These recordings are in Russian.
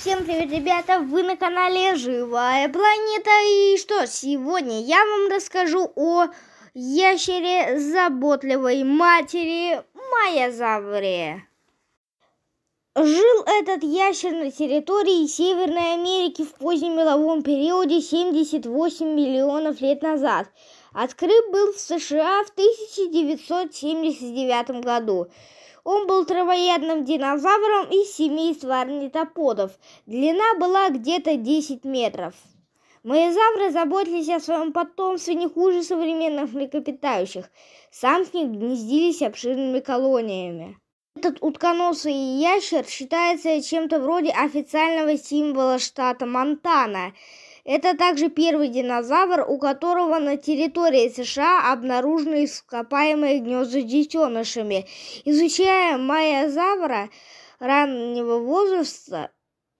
Всем привет, ребята! Вы на канале Живая Планета. И что, сегодня я вам расскажу о ящере заботливой матери Майозавре. Жил этот ящер на территории Северной Америки в позднем меловом периоде 78 миллионов лет назад. Открыт был в США в 1979 году. Он был травоядным динозавром из семейства орнитоподов. Длина была где-то 10 метров. Маязавры заботились о своем потомстве не хуже современных млекопитающих. Самки гнездились обширными колониями. Этот утконосый ящер считается чем-то вроде официального символа штата Монтана – это также первый динозавр, у которого на территории США обнаружены ископаемые гнезда детенышами. Изучая майозавра раннего возраста,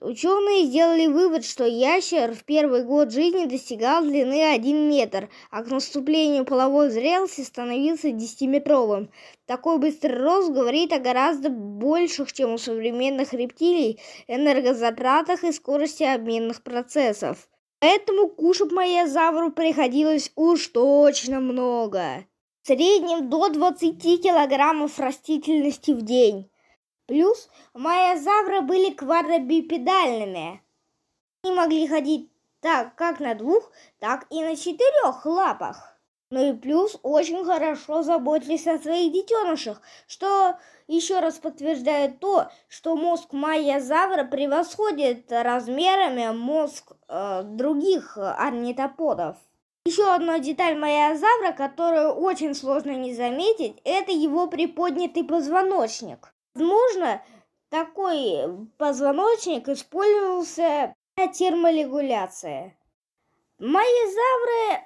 Ученые сделали вывод, что ящер в первый год жизни достигал длины 1 метр, а к наступлению половой зрелости становился 10-метровым. Такой быстрый рост говорит о гораздо больших, чем у современных рептилий, энергозатратах и скорости обменных процессов. Поэтому кушать майозавру приходилось уж точно много. В среднем до 20 килограммов растительности в день. Плюс майозавры были квадробипедальными. Они могли ходить так как на двух, так и на четырех лапах. Ну и плюс очень хорошо заботились о своих детенышах, что еще раз подтверждает то, что мозг майязавра превосходит размерами мозг э, других э, орнитоподов. Еще одна деталь майязавра, которую очень сложно не заметить, это его приподнятый позвоночник. Возможно, такой позвоночник использовался для терморегуляции. Майязавры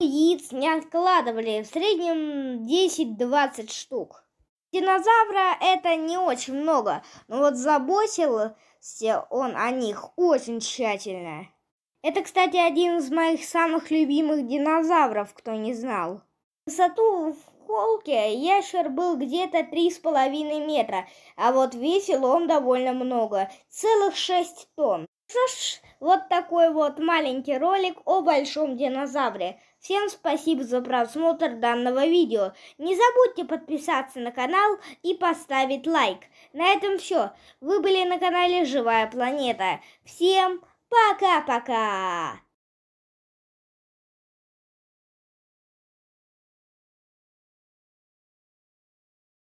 яиц не откладывали, в среднем 10-20 штук. Динозавра это не очень много, но вот заботился он о них очень тщательно. Это, кстати, один из моих самых любимых динозавров, кто не знал. Высоту в холке ящер был где-то 3,5 метра, а вот весил он довольно много, целых 6 тонн. Что ж, вот такой вот маленький ролик о большом динозавре. Всем спасибо за просмотр данного видео. Не забудьте подписаться на канал и поставить лайк. На этом все. Вы были на канале Живая Планета. Всем пока-пока!